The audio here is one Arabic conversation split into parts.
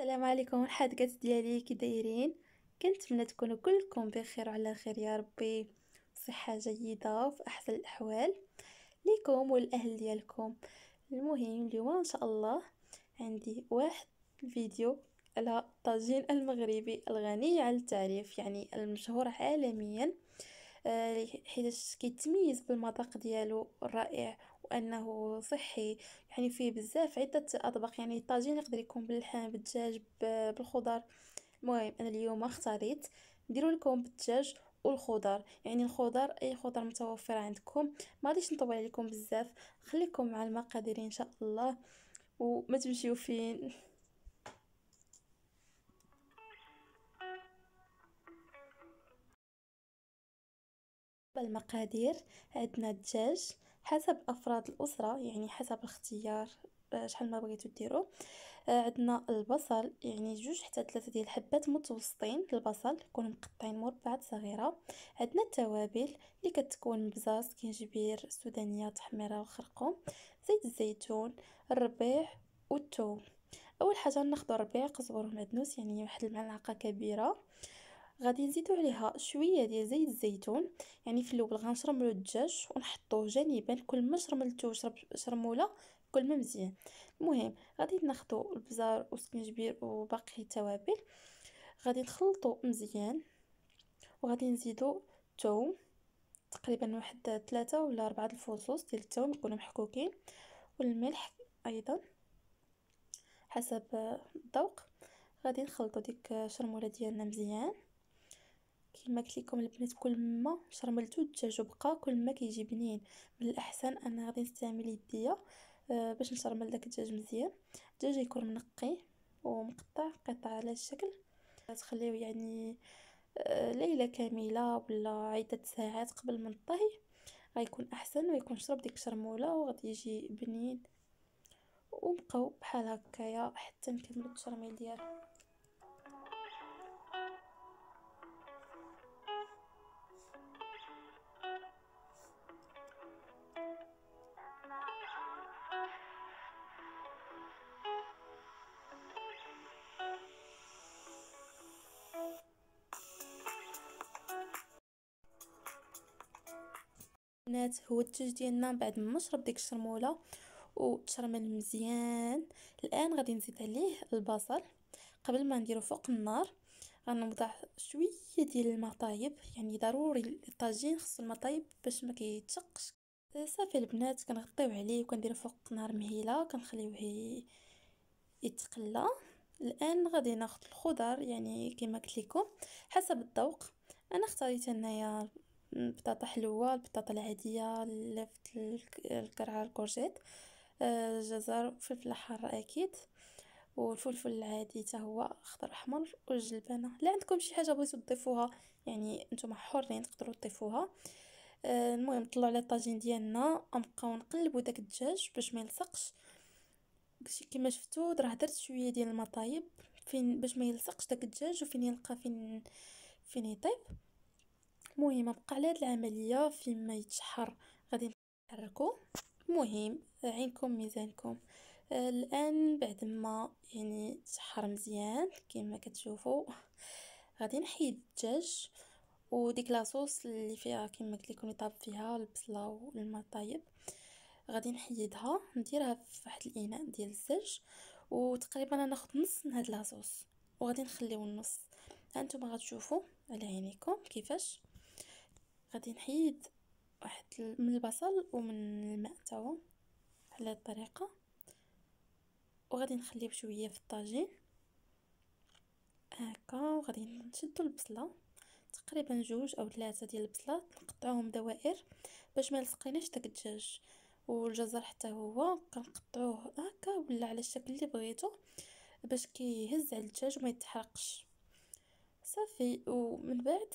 السلام عليكم الحادقات ديالي كي دايرين كنتمنى تكونوا كلكم بخير وعلى خير يا ربي صحه جيده وفي احسن الاحوال ليكم والاهل ديالكم المهم اليوم ان شاء الله عندي واحد الفيديو على الطاجين المغربي الغني على التعريف يعني المشهور عالميا آه، حيث كيتميز بالمذاق ديالو الرائع وانه صحي يعني فيه بزاف عده اطباق يعني الطاجين يقدر يكون باللحم بالدجاج بالخضر المهم انا اليوم اختاريت نديرو لكم بالدجاج والخضر يعني الخضر اي خضر متوفره عندكم ما غاديش نطول عليكم بزاف خليكم مع المقادير ان شاء الله وما تمشيو فين المقادير عندنا الدجاج حسب افراد الاسره يعني حسب الاختيار آه، شحال ما بغيتو ديرو آه، عندنا البصل يعني جوج حتى ثلاثه ديال الحبات متوسطين البصل يكونوا مقطعين مربعات صغيره عندنا التوابل اللي كتكون بزاز كنجبير سودانيه تحميره وخرقوم زيت الزيتون الربيع والثوم اول حاجه ناخذ الربيع قزبر ومعدنوس يعني واحد الملعقه كبيره غادي نزيدو عليها شويه ديال زيت الزيتون يعني في الاول غنشرملو الدجاج ونحطوه جانبا كل ما شرملتو شرب شرموله كل ما مزيان المهم غادي ناخذو البزار والسكنجبير وباقي التوابل غادي نخلطو مزيان وغادي نزيدو الثوم تقريبا واحد ثلاثة ولا أربعة الفصوص ديال الثوم يكونوا محكوكين والملح ايضا حسب الذوق غادي نخلطو ديك الشرموله ديالنا مزيان كما قلت لكم البنات كل ما شرملتو الدجاج وبقى كل ما كيجي بنين من الاحسن انا غادي نستعمل يديا آه، باش نشرمل داك الدجاج مزيان الدجاج يكون منقي ومقطع قطع على الشكل تخليه يعني آه، ليله كامله ولا عده ساعات قبل من الطهي غيكون احسن ويكون شرب ديك الشرموله وغادي يجي بنين وبقاو بحال هكايا حتى نكملو التشرميل ديالو البنات هو التاج ديالنا بعد ما نشرب ديك الشرموله وتشرمل مزيان الان غادي نزيد عليه البصل قبل ما نديرو فوق النار غنوضع شويه ديال الماء طايب يعني ضروري الطاجين خصو الماء طايب باش ما كيتشقش صافي البنات كنغطيو عليه وكنديرو فوق نار مهيله كنخليوه يتقلى الان غادي ناخذ الخضر يعني كما قلت لكم حسب الذوق انا اختاريت هنايا البطاطا حلوه البطاطا العاديه اللي الكرعه الكورجيت الجزر آه، الفلفل حار اكيد والفلفل العادي حتى هو اخضر احمر والجلبانه لا عندكم شي حاجه بغيتو تضيفوها يعني نتوما حرين تقدروا تضيفوها آه، المهم طلعوا على الطاجين ديالنا نبقاو نقلبوا داك الدجاج باش ما يلصقش داكشي كما شفتوا راه درت شويه ديال المطايب فين باش ما يلصقش داك الدجاج وفين يلقى فين فين يطيب مهم غنبقى على هاد العمليه فين ما يتشحر غادي نحركو مهم عينكم ميزانكم آه، الان بعد ما يعني تحر مزيان كما كتشوفوا غادي نحيد الدجاج وديك لاصوص اللي فيها كما قلت لكم يطاب فيها البصله والماء طايب غادي نحيدها نديرها في واحد الاناء ديال الزاج وتقريبا ناخذ نص من هاد لاصوص وغادي نخليو النص هانتوما غتشوفوا على عينيكم كيفاش غادي نحيد واحد من البصل ومن الماء هو بحال هاد الطريقه وغادي نخليه بشويه في الطاجين هكا وغادي نشدو البصله تقريبا جوج او ثلاثه ديال البصلات نقطعوهم دوائر باش ما لصقيناش داك الدجاج والجزر حتى هو كنقطعوه هكا ولا على الشكل اللي بغيتو باش كيهز على الدجاج وما يتحرقش صافي ومن بعد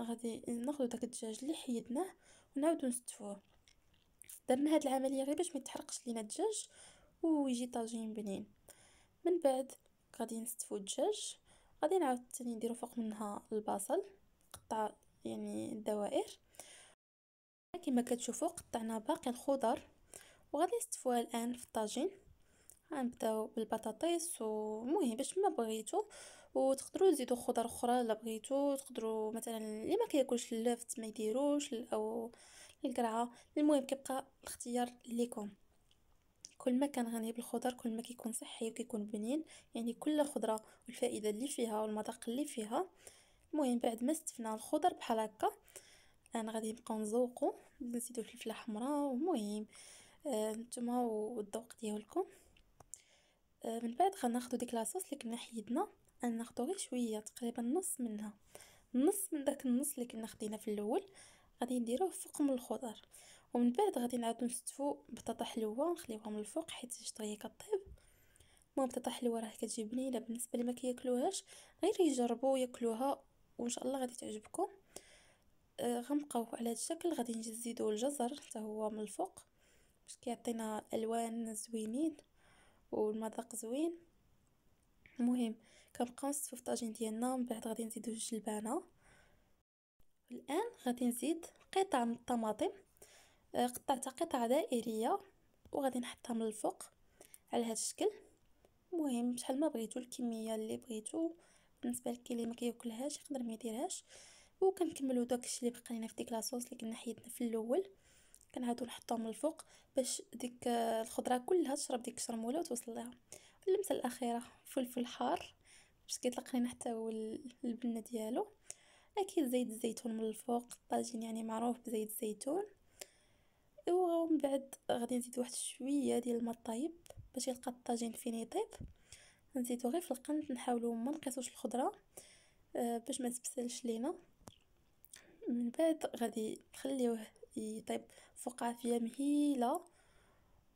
غادي ناخذ داك الدجاج اللي حيدناه ونعاودو نستفوه درنا هاد العمليه غير باش ما يتحرقش لينا الدجاج ويجي طاجين بنين من بعد غادي نستفو الدجاج غادي نعاود ثاني نديرو فوق منها البصل قطع يعني الدوائر كما كتشوفوا قطعنا باقي الخضر وغادي نستفوها الان في الطاجين غنبداو بالبطاطيس ومهم باش ما بغيتو وتقدروا تزيدوا خضر اخرى الا بغيتو تقدروا مثلا اللي ما كياكلش اللفت ما يديروش او القرعه المهم كيبقى الاختيار ليكم كل ما كان غني بالخضر كل ما كيكون صحي وكيكون بنين يعني كل خضره والفائده اللي فيها والمذاق اللي فيها المهم بعد ما استفنا الخضر بحال هكا انا غادي نبقاو نزوقو نزيدو الفلفله حمراء ومهم آه، نتوما والذوق ديالكم آه، من بعد غناخدو ديك لاصوص اللي كنا حيدنا غناخدو غير شويه تقريبا نص منها نص من داك النص اللي كنا خدينا في الاول غادي نديروه فوق من الخضر ومن بعد غادي نعاودو نستفو بطاطا حلوه نخليوهم الفوق حيت الشطريه كطيب المهم بطاطا حلوه راه كتجي بنينه بالنسبه لي مكياكلوهاش كياكلوهاش غير يجربوا ياكلوها وان شاء الله غادي تعجبكم آه غنبقاو على هذا الشكل غادي نزيدو الجزر حتى هو من الفوق باش كيعطينا الوان زوينين والمذاق زوين المهم كنبقاو نصفو الطاجين ديالنا من بعد غادي نزيدو جوج الان غادي نزيد قطع من الطماطم آه، قطعتها قطع دائريه وغادي نحطها من الفوق على هذا الشكل المهم شحال ما بغيتو الكميه اللي بغيتو بالنسبه لك اللي ما كياكلهاش يقدر ما يديرهاش وكنكملوا داكشي اللي بقى لينا في ديك لاصوص اللي كنا حيدنا في الاول كنعاودو نحطوه من الفوق باش ديك الخضره كلها تشرب ديك الشرموله وتوصل لها اللمسه الاخيره فلفل حار باش كيطلق لينا حتى هو البنه ديالو اكيد زيت الزيتون من الفوق الطاجين يعني معروف بزيت الزيتون ومن بعد غادي نزيد واحد شويه ديال الماء طايب باش يلقى الطاجين فين يطيب نزيدو غير في القنت نحاولو ما نقيسوش الخضره آه، باش ما تبسلش لينا من بعد غادي نخليوه يطيب فوقع فيا مهيله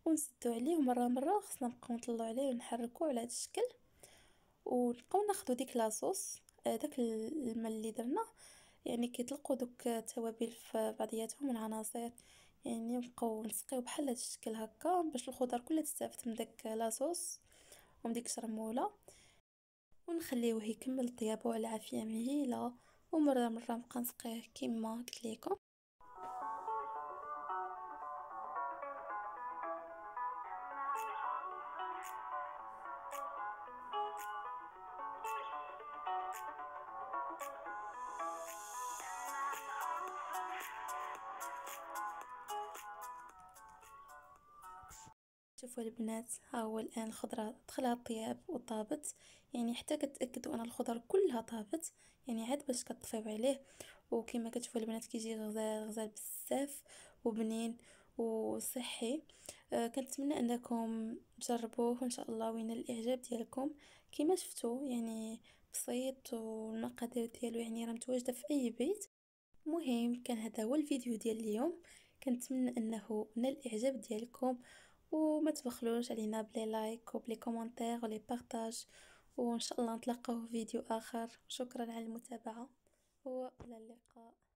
ونسدو عليه مره مره خصنا نبقاو نطلو عليه ونحركو على هذا الشكل ونبقاو ناخدو ديك لاصوص آه، داك الماء اللي درنا يعني كيطلقو دوك التوابل في بعضياتهم العناصر يعني نبقاو نسقيو بحال هذا الشكل هكا باش الخضر كلها تستافد من داك لاصوص ومن ديك الشرموله ونخليوه يكمل طيابو على عافيه مهيله ومره مره نبقى نسقيه كيما قلت لكم شوفوا البنات ها هو الان الخضره دخلها الطياب وطابت يعني حتى كتاكدوا ان الخضر كلها طابت يعني عاد باش كطفيو عليه وكما كتشوفوا البنات كيجي غزال غزال بزاف وبنين وصحي أه كنتمنى انكم تجربوه ان شاء الله وين الاعجاب ديالكم كما شفتوا يعني بسيط والمقادير ديالو يعني راه متواجده في اي بيت مهم كان هذا هو الفيديو ديال اليوم كنتمنى انه نال الاعجاب ديالكم وما تبخلوش علينا بلي لايك وبلي كومنتير ولي بارتاج وان شاء الله نتلاقاو في فيديو اخر شكرا على المتابعه والى اللقاء